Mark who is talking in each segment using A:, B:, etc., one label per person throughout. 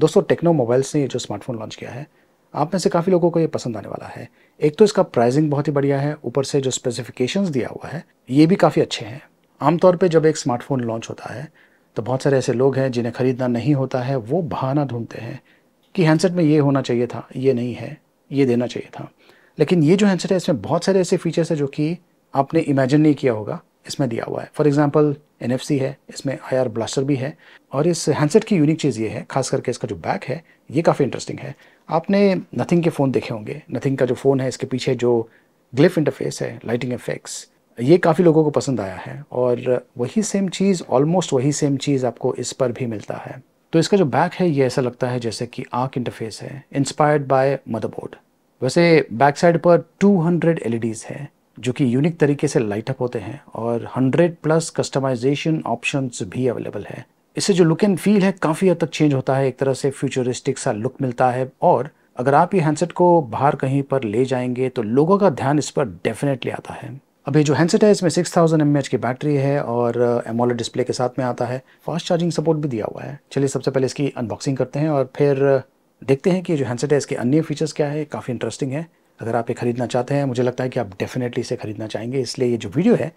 A: दोस्तों techno mobiles ने ये जो स्मार्टफोन लॉन्च किया है आप में से काफ़ी लोगों को ये पसंद आने वाला है एक तो इसका प्राइसिंग बहुत ही बढ़िया है ऊपर से जो स्पेसिफिकेशंस दिया हुआ है ये भी काफ़ी अच्छे हैं आमतौर पर जब एक स्मार्टफोन लॉन्च होता है तो बहुत सारे ऐसे लोग हैं जिन्हें खरीदना नहीं होता है वो बहाना ढूंढते हैं कि हैंडसेट में ये होना चाहिए था ये नहीं है ये देना चाहिए था लेकिन ये जो हैंडसेट है इसमें बहुत सारे ऐसे फीचर्स है जो कि आपने इमेजिन नहीं किया होगा इसमें दिया हुआ है फॉर एग्जाम्पल एन है इसमें आई ब्लास्टर भी है और इस हैंडसेट की यूनिक चीज़ ये है खास करके इसका जो बैक है ये काफ़ी इंटरेस्टिंग है आपने नथिंग के फ़ोन देखे होंगे नथिंग का जो फ़ोन है इसके पीछे जो ग्लिफ इंटरफेस है लाइटिंग इफेक्ट्स ये काफ़ी लोगों को पसंद आया है और वही सेम चीज़ ऑलमोस्ट वही सेम चीज़ आपको इस पर भी मिलता है तो इसका जो बैक है ये ऐसा लगता है जैसे कि आर्क इंटरफेस है इंस्पायर्ड बाय मदरबोर्ड वैसे बैक साइड पर 200 एलईडीज़ e है जो कि यूनिक तरीके से लाइट अप होते हैं और 100 प्लस कस्टमाइजेशन ऑप्शंस भी अवेलेबल है इससे जो लुक एंड फील है काफ़ी हद तक चेंज होता है एक तरह से फ्यूचरिस्टिक सा लुक मिलता है और अगर आप ये हैंडसेट को बाहर कहीं पर ले जाएंगे तो लोगों का ध्यान इस पर डेफिनेटली आता है अभी जो हैंडसेट है इसमें 6000 थाउजेंड की बैटरी है और एमोल uh, डिस्प्ले के साथ में आता है फास्ट चार्जिंग सपोर्ट भी दिया हुआ है चलिए सबसे पहले इसकी अनबॉक्सिंग करते हैं और फिर uh, देखते हैं कि जो हैंडसेट है इसके अन्य फीचर्स क्या है काफ़ी इंटरेस्टिंग है अगर आप ये ख़रीदना चाहते हैं मुझे लगता है कि आप डेफिनेटली इसे ख़रीदना चाहेंगे इसलिए ये जो वीडियो है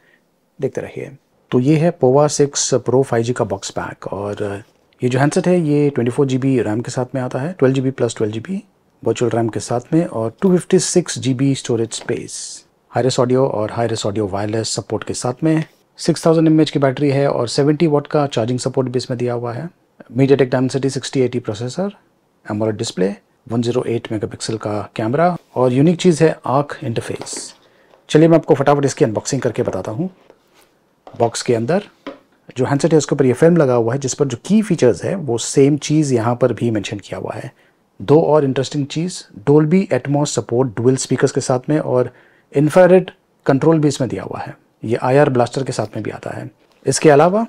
A: देखते रहिए तो ये है पोवा सिक्स प्रो फाइव का बॉक्स पैक और ये जो हैंडसेट है ये twenty four G B RAM के साथ में आता है twelve G B plus twelve G B virtual RAM के साथ में और two fifty six G B storage space high audio और हाई ऑडियो वायरलेस सपोर्ट के साथ में सिक्स थाउजेंड एम एच की बैटरी है और सेवेंटी वॉट का चार्जिंग सपोर्ट भी इसमें दिया हुआ है MediaTek Dimensity sixty eighty processor AMOLED display 108 megapixel का कैमरा और यूनिक चीज़ है आँख इंटरफेस चलिए मैं आपको फटाफट इसकी अनबॉक्सिंग करके बताता हूँ बॉक्स के अंदर जो हैंडसेट है उसके ऊपर ये फिल्म लगा हुआ है जिस पर जो की फीचर्स है वो सेम चीज़ यहाँ पर भी मैंशन किया हुआ है दो और इंटरेस्टिंग चीज़ Dolby Atmos support dual speaker के साथ में और इन्फ्रारेड कंट्रोल भी इसमें दिया हुआ है ये आईआर ब्लास्टर के साथ में भी आता है इसके अलावा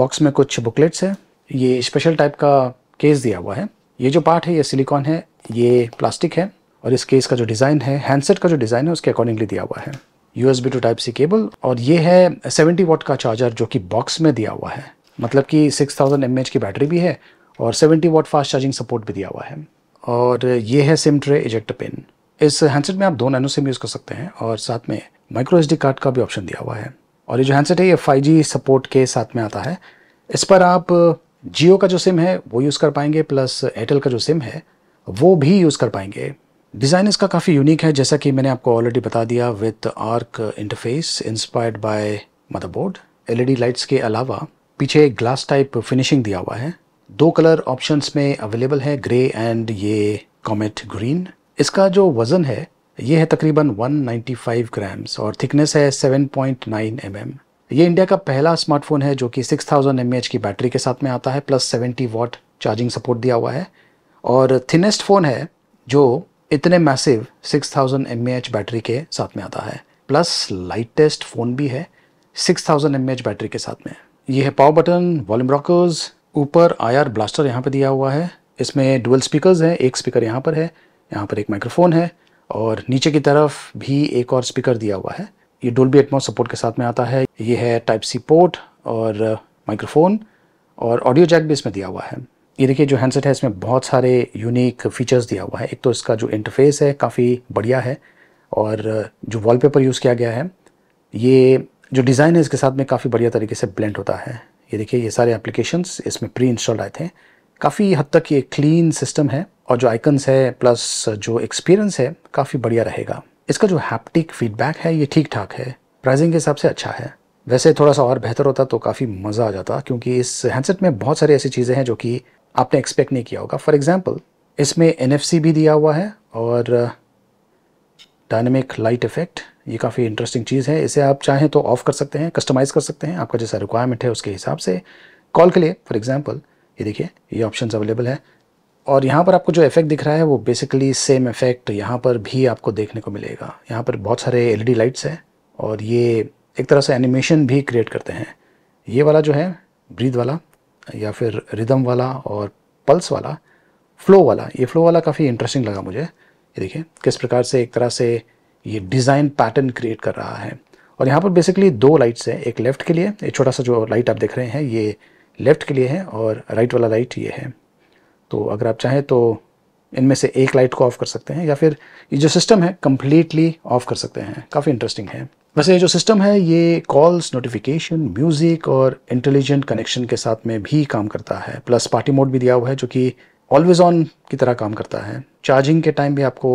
A: बॉक्स में कुछ बुकलेट्स है ये स्पेशल टाइप का केस दिया हुआ है ये जो पार्ट है ये सिलिकॉन है ये प्लास्टिक है और इस केस का जो डिज़ाइन है हैंडसेट का जो डिज़ाइन है उसके अकॉर्डिंगली दिया हुआ है U to type C cable और ये है 70 वॉट का चार्जर जो कि बॉक्स में दिया हुआ है मतलब कि 6000 थाउजेंड की बैटरी भी है और 70 वॉट फास्ट चार्जिंग सपोर्ट भी दिया हुआ है और ये है सिम ट्रे इजेक्ट पिन इस हैंडसेट में आप दो नैनो सिम यूज़ कर सकते हैं और साथ में माइक्रो एस कार्ड का भी ऑप्शन दिया हुआ है और ये जो हैंडसेट है ये फाइव सपोर्ट के साथ में आता है इस पर आप जियो का जो सिम है वो यूज़ कर पाएंगे प्लस एयरटेल का जो सिम है वो भी यूज़ कर पाएंगे डिज़ाइन इसका काफ़ी यूनिक है जैसा कि मैंने आपको ऑलरेडी बता दिया with arc interface inspired by motherboard LED lights के अलावा पीछे एक ग्लास टाइप फिनिशिंग दिया हुआ है दो कलर ऑप्शंस में अवेलेबल है ग्रे एंड ये कॉमेट ग्रीन इसका जो वज़न है ये है तकरीबन 195 ग्राम्स और थिकनेस है 7.9 mm ये इंडिया का पहला स्मार्टफोन है जो कि 6000 mAh की बैटरी के साथ में आता है प्लस 70 वॉट चार्जिंग सपोर्ट दिया हुआ है और थिनेस्ट फ़ोन है जो इतने मैसिव 6000 थाउजेंड बैटरी के साथ में आता है प्लस लाइटेस्ट फ़ोन भी है 6000 थाउजेंड बैटरी के साथ में ये है पावर बटन वॉल्यूम रॉकर्स ऊपर आईआर ब्लास्टर यहाँ पर दिया हुआ है इसमें डुअल स्पीकर्स हैं एक स्पीकर यहाँ पर है यहाँ पर एक माइक्रोफोन है और नीचे की तरफ भी एक और स्पीकर दिया हुआ है ये डोल्बी एटमोस सपोर्ट के साथ में आता है ये है टाइप सी पोर्ट और माइक्रोफोन और ऑडियो जैक भी इसमें दिया हुआ है ये देखिए जो हैंडसेट है इसमें बहुत सारे यूनिक फीचर्स दिया हुआ है एक तो इसका जो इंटरफेस है काफ़ी बढ़िया है और जो वॉलपेपर यूज़ किया गया है ये जो डिज़ाइन है इसके साथ में काफ़ी बढ़िया तरीके से ब्लेंड होता है ये देखिए ये सारे एप्लीकेशंस इसमें प्री इंस्टॉल्ड आए थे काफ़ी हद तक ये क्लीन सिस्टम है और जो आइकन्स है प्लस जो एक्सपीरियंस है काफ़ी बढ़िया रहेगा इसका जो हैप्टिक फीडबैक है ये ठीक ठाक है प्राइजिंग के हिसाब से अच्छा है वैसे थोड़ा सा और बेहतर होता तो काफ़ी मज़ा आ जाता क्योंकि इस हैंडसेट में बहुत सारी ऐसी चीज़ें हैं जो कि आपने एक्सपेक्ट नहीं किया होगा फॉर एग्ज़ाम्पल इसमें एन भी दिया हुआ है और डायनेमिक लाइट इफ़ेक्ट ये काफ़ी इंटरेस्टिंग चीज़ है इसे आप चाहें तो ऑफ़ कर सकते हैं कस्टमाइज़ कर सकते हैं आपका जैसा रिक्वायरमेंट है उसके हिसाब से कॉल के लिए फॉर एग्ज़ाम्पल ये देखिए ये ऑप्शन अवेलेबल है और यहाँ पर आपको जो इफेक्ट दिख रहा है वो बेसिकली सेम इफेक्ट यहाँ पर भी आपको देखने को मिलेगा यहाँ पर बहुत सारे एल लाइट्स e हैं और ये एक तरह से एनिमेशन भी क्रिएट करते हैं ये वाला जो है ब्रीद वाला या फिर रिदम वाला और पल्स वाला फ्लो वाला ये फ्लो वाला काफ़ी इंटरेस्टिंग लगा मुझे ये देखिए किस प्रकार से एक तरह से ये डिज़ाइन पैटर्न क्रिएट कर रहा है और यहाँ पर बेसिकली दो लाइट्स हैं एक लेफ़्ट के लिए एक छोटा सा जो लाइट आप देख रहे हैं ये लेफ़्ट के लिए है और राइट वाला लाइट ये है तो अगर आप चाहें तो इनमें से एक लाइट को ऑफ़ कर सकते हैं या फिर ये जो सिस्टम है कम्प्लीटली ऑफ़ कर सकते हैं काफ़ी इंटरेस्टिंग है वैसे जो सिस्टम है ये कॉल्स नोटिफिकेशन म्यूज़िक और इंटेलिजेंट कनेक्शन के साथ में भी काम करता है प्लस पार्टी मोड भी दिया हुआ है जो कि ऑलवेज़ ऑन की तरह काम करता है चार्जिंग के टाइम भी आपको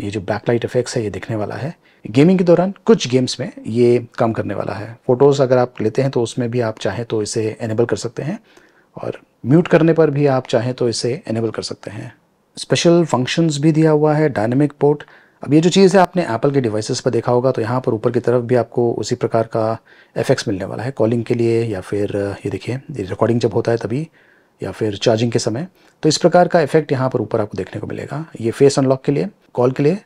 A: ये जो बैकलाइट इफेक्ट्स है ये दिखने वाला है गेमिंग के दौरान कुछ गेम्स में ये काम करने वाला है फ़ोटोज़ अगर आप लेते हैं तो उसमें भी आप चाहें तो इसे एनेबल कर सकते हैं और म्यूट करने पर भी आप चाहें तो इसे एनेबल कर सकते हैं स्पेशल फंक्शंस भी दिया हुआ है डायनेमिक पोर्ट अब ये जो चीज़ है आपने एप्पल के डिवाइसेस पर देखा होगा तो यहाँ पर ऊपर की तरफ भी आपको उसी प्रकार का एफ मिलने वाला है कॉलिंग के लिए या फिर ये देखिए रिकॉर्डिंग जब होता है तभी या फिर चार्जिंग के समय तो इस प्रकार का इफेक्ट यहाँ पर ऊपर आपको देखने को मिलेगा ये फेस अनलॉक के लिए कॉल के लिए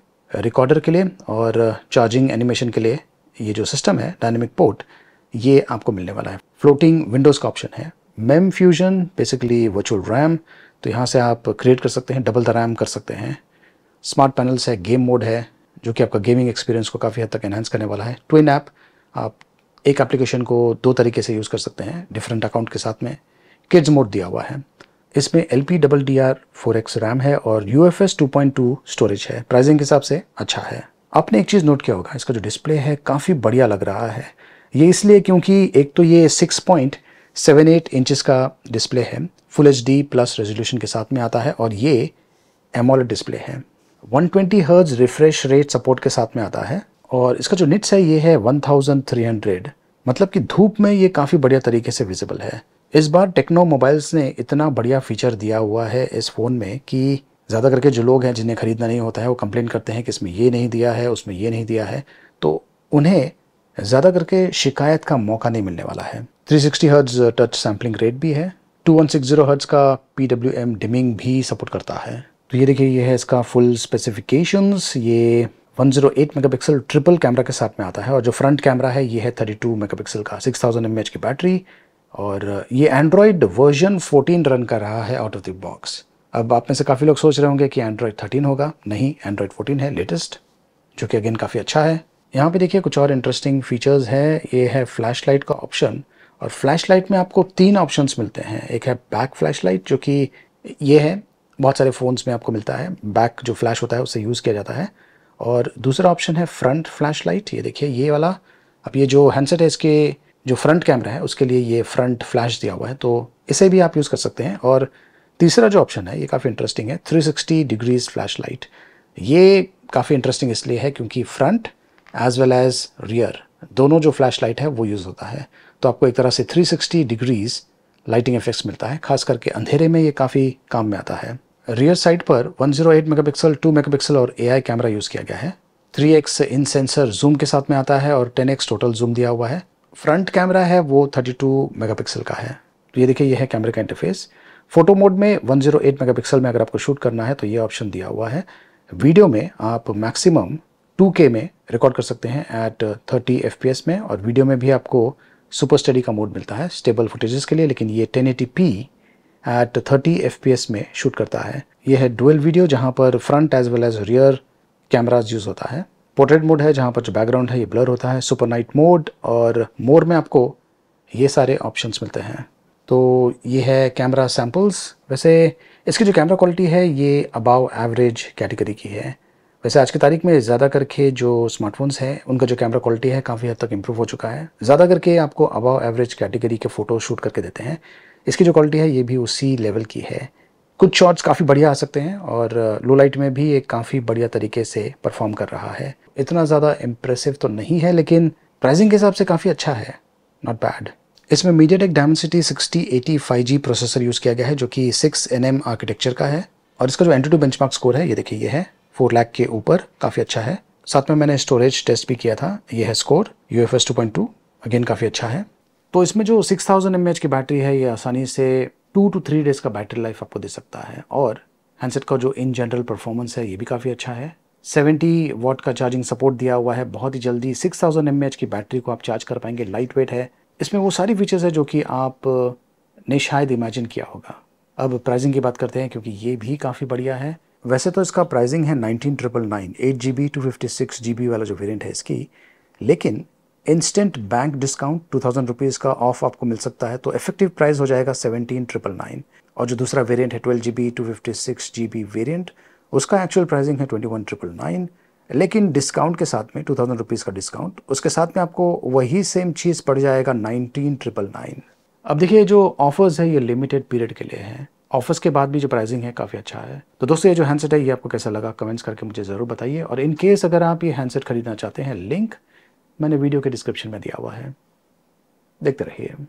A: रिकॉर्डर के लिए और चार्जिंग एनिमेशन के लिए ये जो सिस्टम है डायनेमिक पोर्ट ये आपको मिलने वाला है फ्लोटिंग विंडोज़ का ऑप्शन है mem fusion basically virtual RAM तो यहाँ से आप क्रिएट कर सकते हैं डबल द रैम कर सकते हैं स्मार्ट पैनल्स है गेम मोड है जो कि आपका गेमिंग एक्सपीरियंस को काफ़ी हद तक एनहेंस करने वाला है ट्विन ऐप आप एक एप्लीकेशन को दो तरीके से यूज़ कर सकते हैं डिफरेंट अकाउंट के साथ में किड्स मोड दिया हुआ है इसमें L P double D R four X RAM है और U F S two point two storage है प्राइजिंग के हिसाब से अच्छा है आपने एक चीज़ नोट किया होगा इसका जो डिस्प्ले है काफ़ी बढ़िया लग रहा है ये इसलिए क्योंकि एक तो ये six point seven eight inches का डिस्प्ले है full H D plus resolution के साथ में आता है और ये एमोलेड डिस्प्ले है 120 हर्ट्ज रिफ्रेश रेट सपोर्ट के साथ में आता है और इसका जो निट्स है ये है 1300 मतलब कि धूप में ये काफ़ी बढ़िया तरीके से विजिबल है इस बार टेक्नो मोबाइल्स ने इतना बढ़िया फीचर दिया हुआ है इस फ़ोन में कि ज़्यादा करके जो लोग हैं जिन्हें ख़रीदना नहीं होता है वो कंप्लेन करते हैं कि इसमें ये नहीं दिया है उसमें ये नहीं दिया है तो उन्हें ज़्यादा करके शिकायत का मौका नहीं मिलने वाला है 360 सिक्सटी हर्ज टच सैम्पलिंग रेट भी है 2160 हर्ट्ज का पी डब्ल्यू एम डिमिंग भी सपोर्ट करता है तो ये देखिए ये है इसका फुल स्पेसिफिकेशंस ये 108 मेगापिक्सल ट्रिपल कैमरा के साथ में आता है और जो फ्रंट कैमरा है ये है 32 मेगापिक्सल का 6000 थाउजेंड की बैटरी और ये एंड्रॉयड वर्जन 14 रन कर रहा है आउट ऑफ द बॉक्स अब आप में से काफ़ी लोग सोच रहे होंगे कि एंड्रॉयड 13 होगा नहीं एंड्रॉयड 14 है लेटेस्ट जो कि अगेन काफ़ी अच्छा है यहाँ पर देखिए कुछ और इंटरेस्टिंग फीचर्स है ये है फ्लैश लाइट का ऑप्शन और फ्लैश लाइट में आपको तीन ऑप्शन मिलते हैं एक है बैक फ्लैश लाइट जो कि ये है बहुत सारे फ़ोन्स में आपको मिलता है बैक जो फ्लैश होता है उसे यूज़ किया जाता है और दूसरा ऑप्शन है फ्रंट फ्लैश लाइट ये देखिए ये वाला अब ये जो हैंडसेट है इसके जो फ्रंट कैमरा है उसके लिए ये फ्रंट फ्लैश दिया हुआ है तो इसे भी आप यूज़ कर सकते हैं और तीसरा जो ऑप्शन है ये काफ़ी इंटरेस्टिंग है 360 डिग्रीज फ्लैश लाइट ये काफ़ी इंटरेस्टिंग इसलिए है क्योंकि front as well as rear दोनों जो फ्लैश लाइट है वो यूज़ होता है तो आपको एक तरह से 360 डिग्रीज लाइटिंग इफेक्ट्स मिलता है खास करके अंधेरे में ये काफ़ी काम में आता है रियर साइड पर 108 मेगापिक्सल 2 मेगापिक्सल और एआई कैमरा यूज़ किया गया है 3x इन सेंसर जूम के साथ में आता है और 10x टोटल जूम दिया हुआ है फ्रंट कैमरा है वो 32 मेगापिक्सल का है तो ये देखिए ये है कैमरे का इंटरफेस फोटो मोड में 108 मेगापिक्सल में अगर आपको शूट करना है तो ये ऑप्शन दिया हुआ है वीडियो में आप मैक्सिमम 2K में रिकॉर्ड कर सकते हैं एट 30 fps में और वीडियो में भी आपको सुपर स्टडी का मोड मिलता है स्टेबल फुटेजेस के लिए लेकिन ये 1080p एट 30 एफ में शूट करता है यह है डुअल वीडियो जहाँ पर front as well as rear cameras use होता है पोर्ट्रेट मोड है जहाँ पर जो बैकग्राउंड है ये ब्लर होता है सुपर नाइट मोड और मोड में आपको ये सारे ऑप्शंस मिलते हैं तो ये है कैमरा सैम्पल्स वैसे इसकी जो कैमरा क्वालिटी है ये अबाव एवरेज कैटेगरी की है वैसे आज की तारीख में ज़्यादा करके जो स्मार्टफोन्स हैं उनका जो कैमरा क्वालिटी है काफ़ी हद तक इम्प्रूव हो चुका है ज़्यादा करके आपको अबाव एवरेज कैटेगरी के फ़ोटो शूट करके देते हैं इसकी जो क्वालिटी है ये भी उसी लेवल की है कुछ शॉट्स काफ़ी बढ़िया आ सकते हैं और लो uh, लाइट में भी एक काफ़ी बढ़िया तरीके से परफॉर्म कर रहा है इतना ज़्यादा इम्प्रेसिव तो नहीं है लेकिन प्राइसिंग के हिसाब से काफ़ी अच्छा है नॉट बैड इसमें MediaTek city sixty eighty five G processor use किया गया है जो कि सिक्स एन एम आर्किटेक्चर का है और इसका जो एंटी टू बेंच स्कोर है ये देखिए ये है फोर लैक के ऊपर काफ़ी अच्छा है साथ में मैंने स्टोरेज टेस्ट भी किया था ये है score U F S two point two again काफ़ी अच्छा है तो इसमें जो 6000 थाउजेंड की बैटरी है ये आसानी से टू टू थ्री डेज़ का बैटरी लाइफ आपको दे सकता है और हैंडसेट का जो इन जनरल परफॉर्मेंस है ये भी काफ़ी अच्छा है 70 वॉट का चार्जिंग सपोर्ट दिया हुआ है बहुत ही जल्दी 6000 थाउजेंड की बैटरी को आप चार्ज कर पाएंगे लाइट वेट है इसमें वो सारी फीचर्स है जो कि आप ने शायद इमेजिन किया होगा अब प्राइजिंग की बात करते हैं क्योंकि ये भी काफ़ी बढ़िया है वैसे तो इसका प्राइजिंग है nineteen triple nine eight G B two fifty six G B वाला जो वेरियंट है इसकी लेकिन instant bank discount two thousand rupees का ऑफ आपको मिल सकता है तो इफेक्टिव प्राइस हो जाएगा सेवनटीन ट्रिपल नाइन और जो दूसरा वेरियंट है twelve G B two fifty six G B variant उसका एक्चुअल प्राइसिंग है ट्वेंटी वन ट्रिपल नाइन लेकिन डिस्काउंट के साथ में टू थाउजेंड रुपीज़ का डिस्काउंट उसके साथ में आपको वही सेम चीज़ पड़ जाएगा नाइनटीन ट्रिपल नाइन अब देखिए जो ऑफर्स है ये लिमिटेड पीरियड के लिए हैं ऑफर्स के बाद भी जो प्राइसिंग है काफ़ी अच्छा है तो दोस्तों ये जो हैंडसेट है ये आपको कैसा लगा कमेंट्स करके मुझे ज़रूर बताइए और इन केस अगर आप ये हैंडसेट खरीदना चाहते हैं लिंक मैंने वीडियो के डिस्क्रिप्शन में दिया हुआ है देखते रहिए